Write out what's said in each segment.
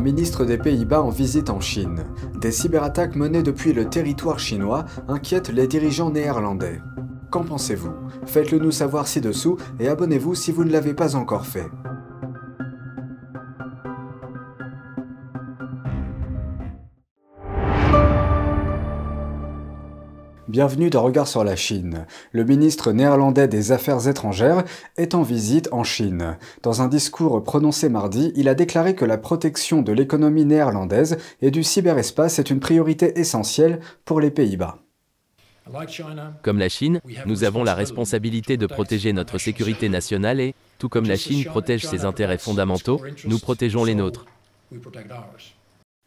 ministre des Pays-Bas en visite en Chine. Des cyberattaques menées depuis le territoire chinois inquiètent les dirigeants néerlandais. Qu'en pensez-vous Faites-le nous savoir ci-dessous et abonnez-vous si vous ne l'avez pas encore fait. Bienvenue dans Regard sur la Chine. Le ministre néerlandais des Affaires étrangères est en visite en Chine. Dans un discours prononcé mardi, il a déclaré que la protection de l'économie néerlandaise et du cyberespace est une priorité essentielle pour les Pays-Bas. Comme la Chine, nous avons la responsabilité de protéger notre sécurité nationale et, tout comme la Chine protège ses intérêts fondamentaux, nous protégeons les nôtres.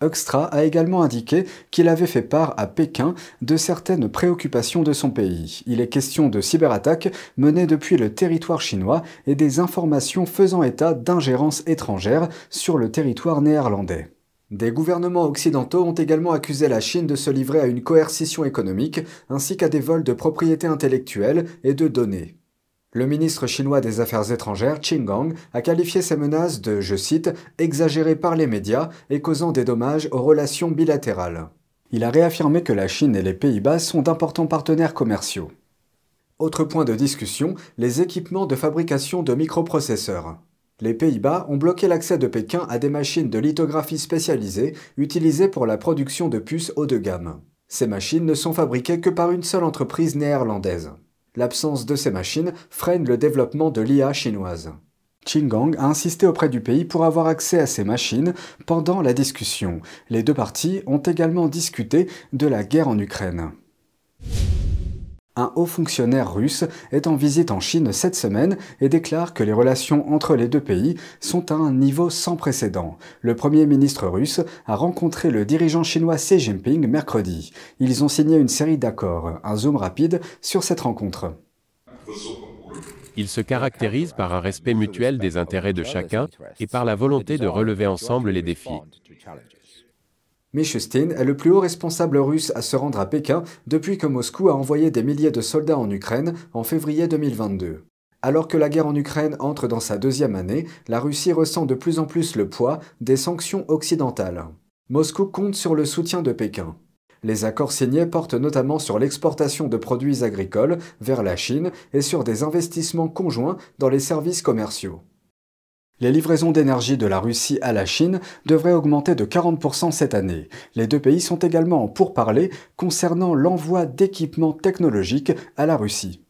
Oxtra a également indiqué qu'il avait fait part à Pékin de certaines préoccupations de son pays. Il est question de cyberattaques menées depuis le territoire chinois et des informations faisant état d'ingérences étrangères sur le territoire néerlandais. Des gouvernements occidentaux ont également accusé la Chine de se livrer à une coercition économique ainsi qu'à des vols de propriété intellectuelle et de données. Le ministre chinois des Affaires étrangères, Qing Gang, a qualifié ces menaces de, je cite, exagérées par les médias et causant des dommages aux relations bilatérales. Il a réaffirmé que la Chine et les Pays-Bas sont d'importants partenaires commerciaux. Autre point de discussion, les équipements de fabrication de microprocesseurs. Les Pays-Bas ont bloqué l'accès de Pékin à des machines de lithographie spécialisées utilisées pour la production de puces haut de gamme. Ces machines ne sont fabriquées que par une seule entreprise néerlandaise. L'absence de ces machines freine le développement de l'IA chinoise. Qinggang a insisté auprès du pays pour avoir accès à ces machines pendant la discussion. Les deux parties ont également discuté de la guerre en Ukraine. Un haut fonctionnaire russe est en visite en Chine cette semaine et déclare que les relations entre les deux pays sont à un niveau sans précédent. Le Premier ministre russe a rencontré le dirigeant chinois Xi Jinping mercredi. Ils ont signé une série d'accords. Un zoom rapide sur cette rencontre. Il se caractérise par un respect mutuel des intérêts de chacun et par la volonté de relever ensemble les défis. Michustin est le plus haut responsable russe à se rendre à Pékin depuis que Moscou a envoyé des milliers de soldats en Ukraine en février 2022. Alors que la guerre en Ukraine entre dans sa deuxième année, la Russie ressent de plus en plus le poids des sanctions occidentales. Moscou compte sur le soutien de Pékin. Les accords signés portent notamment sur l'exportation de produits agricoles vers la Chine et sur des investissements conjoints dans les services commerciaux. Les livraisons d'énergie de la Russie à la Chine devraient augmenter de 40% cette année. Les deux pays sont également en pourparlers concernant l'envoi d'équipements technologiques à la Russie.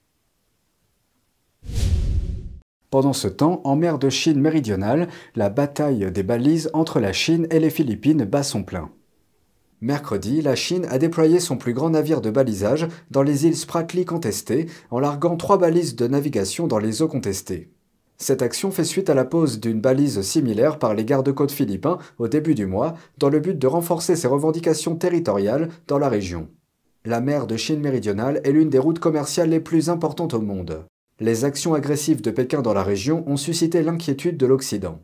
Pendant ce temps, en mer de Chine méridionale, la bataille des balises entre la Chine et les Philippines bat son plein. Mercredi, la Chine a déployé son plus grand navire de balisage dans les îles Spratly contestées en larguant trois balises de navigation dans les eaux contestées. Cette action fait suite à la pose d'une balise similaire par les gardes-côtes philippins au début du mois, dans le but de renforcer ses revendications territoriales dans la région. La mer de Chine méridionale est l'une des routes commerciales les plus importantes au monde. Les actions agressives de Pékin dans la région ont suscité l'inquiétude de l'Occident.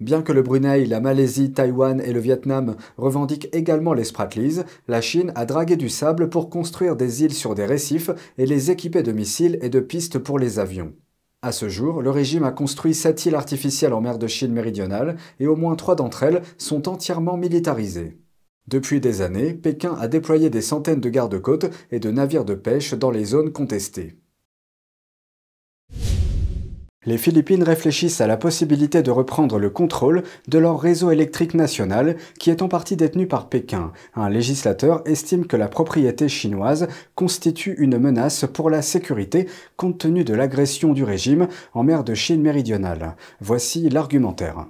Bien que le Brunei, la Malaisie, Taïwan et le Vietnam revendiquent également les Spratlys, la Chine a dragué du sable pour construire des îles sur des récifs et les équiper de missiles et de pistes pour les avions. À ce jour, le régime a construit sept îles artificielles en mer de Chine méridionale et au moins trois d'entre elles sont entièrement militarisées. Depuis des années, Pékin a déployé des centaines de gardes-côtes et de navires de pêche dans les zones contestées les Philippines réfléchissent à la possibilité de reprendre le contrôle de leur réseau électrique national qui est en partie détenu par Pékin. Un législateur estime que la propriété chinoise constitue une menace pour la sécurité compte tenu de l'agression du régime en mer de Chine méridionale. Voici l'argumentaire.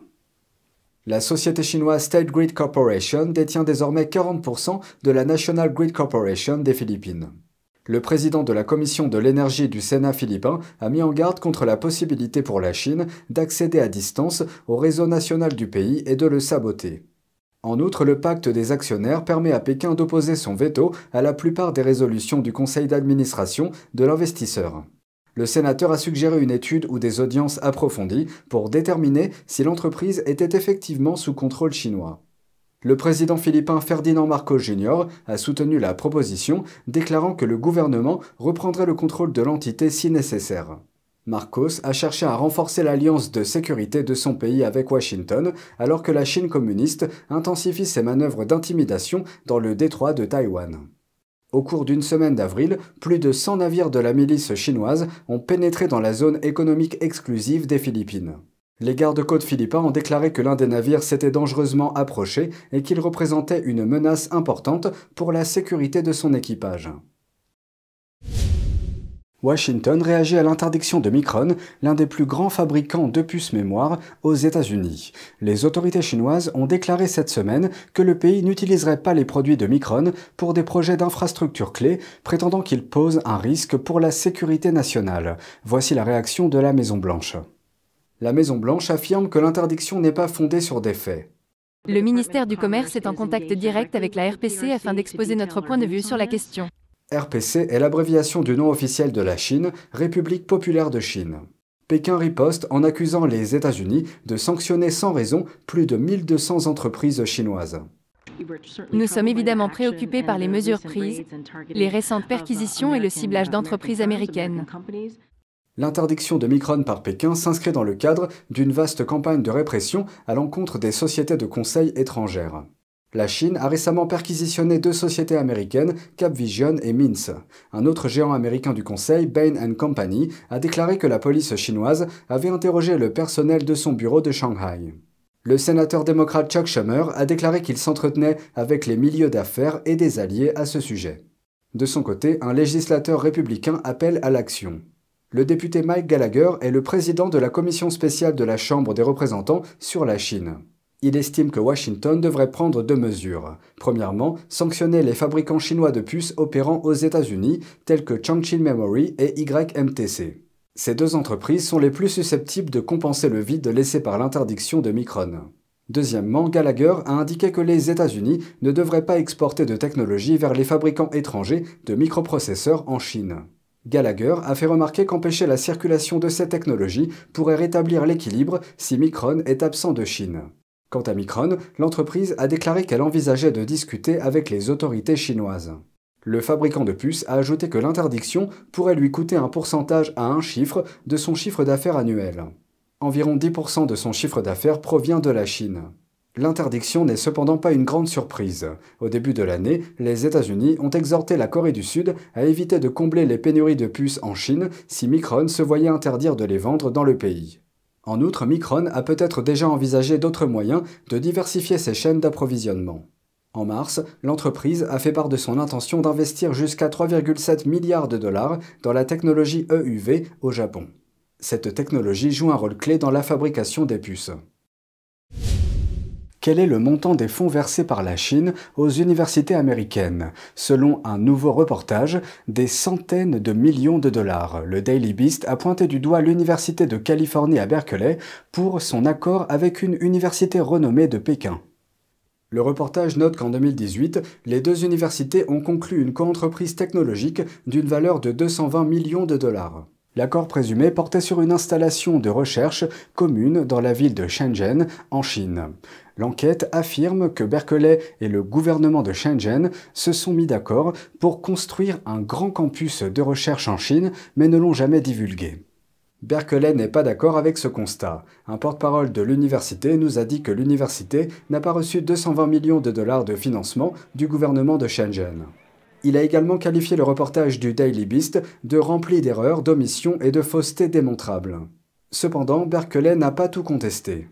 La société chinoise State Grid Corporation détient désormais 40% de la National Grid Corporation des Philippines. Le président de la commission de l'énergie du Sénat philippin a mis en garde contre la possibilité pour la Chine d'accéder à distance au réseau national du pays et de le saboter. En outre, le pacte des actionnaires permet à Pékin d'opposer son veto à la plupart des résolutions du conseil d'administration de l'investisseur. Le sénateur a suggéré une étude ou des audiences approfondies pour déterminer si l'entreprise était effectivement sous contrôle chinois. Le président philippin Ferdinand Marcos Jr. a soutenu la proposition, déclarant que le gouvernement reprendrait le contrôle de l'entité si nécessaire. Marcos a cherché à renforcer l'alliance de sécurité de son pays avec Washington, alors que la Chine communiste intensifie ses manœuvres d'intimidation dans le détroit de Taïwan. Au cours d'une semaine d'avril, plus de 100 navires de la milice chinoise ont pénétré dans la zone économique exclusive des Philippines. Les gardes-côtes philippins ont déclaré que l'un des navires s'était dangereusement approché et qu'il représentait une menace importante pour la sécurité de son équipage. Washington réagit à l'interdiction de Micron, l'un des plus grands fabricants de puces mémoire aux États-Unis. Les autorités chinoises ont déclaré cette semaine que le pays n'utiliserait pas les produits de Micron pour des projets d'infrastructures clés, prétendant qu'ils posent un risque pour la sécurité nationale. Voici la réaction de la Maison-Blanche la Maison-Blanche affirme que l'interdiction n'est pas fondée sur des faits. Le ministère du Commerce est en contact direct avec la RPC afin d'exposer notre point de vue sur la question. RPC est l'abréviation du nom officiel de la Chine, République populaire de Chine. Pékin riposte en accusant les États-Unis de sanctionner sans raison plus de 1200 entreprises chinoises. Nous sommes évidemment préoccupés par les mesures prises, les récentes perquisitions et le ciblage d'entreprises américaines. L'interdiction de Micron par Pékin s'inscrit dans le cadre d'une vaste campagne de répression à l'encontre des sociétés de conseil étrangères. La Chine a récemment perquisitionné deux sociétés américaines, CapVision et Mintz. Un autre géant américain du conseil, Bain Company, a déclaré que la police chinoise avait interrogé le personnel de son bureau de Shanghai. Le sénateur démocrate Chuck Schumer a déclaré qu'il s'entretenait avec les milieux d'affaires et des alliés à ce sujet. De son côté, un législateur républicain appelle à l'action le député Mike Gallagher est le président de la commission spéciale de la Chambre des représentants sur la Chine. Il estime que Washington devrait prendre deux mesures. Premièrement, sanctionner les fabricants chinois de puces opérant aux États-Unis, tels que Changchun Memory et YMTC. Ces deux entreprises sont les plus susceptibles de compenser le vide laissé par l'interdiction de Micron. Deuxièmement, Gallagher a indiqué que les États-Unis ne devraient pas exporter de technologie vers les fabricants étrangers de microprocesseurs en Chine. Gallagher a fait remarquer qu'empêcher la circulation de ces technologies pourrait rétablir l'équilibre si Micron est absent de Chine. Quant à Micron, l'entreprise a déclaré qu'elle envisageait de discuter avec les autorités chinoises. Le fabricant de puces a ajouté que l'interdiction pourrait lui coûter un pourcentage à un chiffre de son chiffre d'affaires annuel. Environ 10% de son chiffre d'affaires provient de la Chine. L'interdiction n'est cependant pas une grande surprise. Au début de l'année, les États-Unis ont exhorté la Corée du Sud à éviter de combler les pénuries de puces en Chine si Micron se voyait interdire de les vendre dans le pays. En outre, Micron a peut-être déjà envisagé d'autres moyens de diversifier ses chaînes d'approvisionnement. En mars, l'entreprise a fait part de son intention d'investir jusqu'à 3,7 milliards de dollars dans la technologie EUV au Japon. Cette technologie joue un rôle clé dans la fabrication des puces quel est le montant des fonds versés par la Chine aux universités américaines Selon un nouveau reportage, des centaines de millions de dollars. Le Daily Beast a pointé du doigt l'Université de Californie à Berkeley pour son accord avec une université renommée de Pékin. Le reportage note qu'en 2018, les deux universités ont conclu une coentreprise technologique d'une valeur de 220 millions de dollars. L'accord présumé portait sur une installation de recherche commune dans la ville de Shenzhen, en Chine. L'enquête affirme que Berkeley et le gouvernement de Shenzhen se sont mis d'accord pour construire un grand campus de recherche en Chine, mais ne l'ont jamais divulgué. Berkeley n'est pas d'accord avec ce constat. Un porte-parole de l'université nous a dit que l'université n'a pas reçu 220 millions de dollars de financement du gouvernement de Shenzhen. Il a également qualifié le reportage du Daily Beast de rempli d'erreurs, d'omissions et de faussetés démontrables. Cependant, Berkeley n'a pas tout contesté.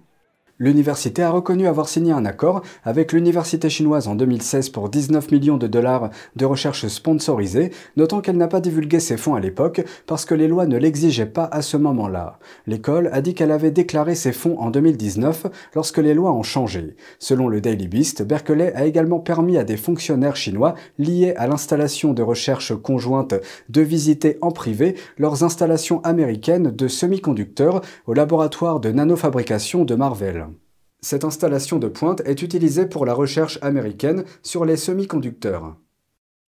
L'université a reconnu avoir signé un accord avec l'université chinoise en 2016 pour 19 millions de dollars de recherche sponsorisées, notant qu'elle n'a pas divulgué ses fonds à l'époque parce que les lois ne l'exigeaient pas à ce moment-là. L'école a dit qu'elle avait déclaré ses fonds en 2019 lorsque les lois ont changé. Selon le Daily Beast, Berkeley a également permis à des fonctionnaires chinois liés à l'installation de recherche conjointe de visiter en privé leurs installations américaines de semi-conducteurs au laboratoire de nanofabrication de Marvel. Cette installation de pointe est utilisée pour la recherche américaine sur les semi-conducteurs.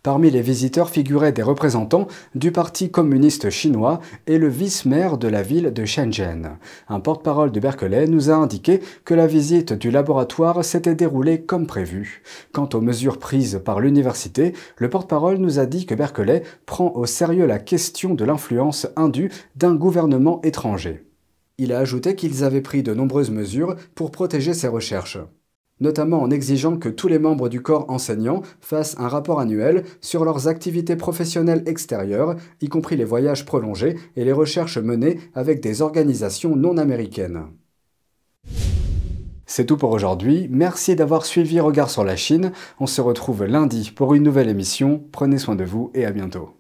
Parmi les visiteurs figuraient des représentants du Parti communiste chinois et le vice-maire de la ville de Shenzhen. Un porte-parole de Berkeley nous a indiqué que la visite du laboratoire s'était déroulée comme prévu. Quant aux mesures prises par l'université, le porte-parole nous a dit que Berkeley prend au sérieux la question de l'influence indue d'un gouvernement étranger. Il a ajouté qu'ils avaient pris de nombreuses mesures pour protéger ses recherches, notamment en exigeant que tous les membres du corps enseignant fassent un rapport annuel sur leurs activités professionnelles extérieures, y compris les voyages prolongés et les recherches menées avec des organisations non américaines. C'est tout pour aujourd'hui, merci d'avoir suivi Regard sur la Chine, on se retrouve lundi pour une nouvelle émission, prenez soin de vous et à bientôt.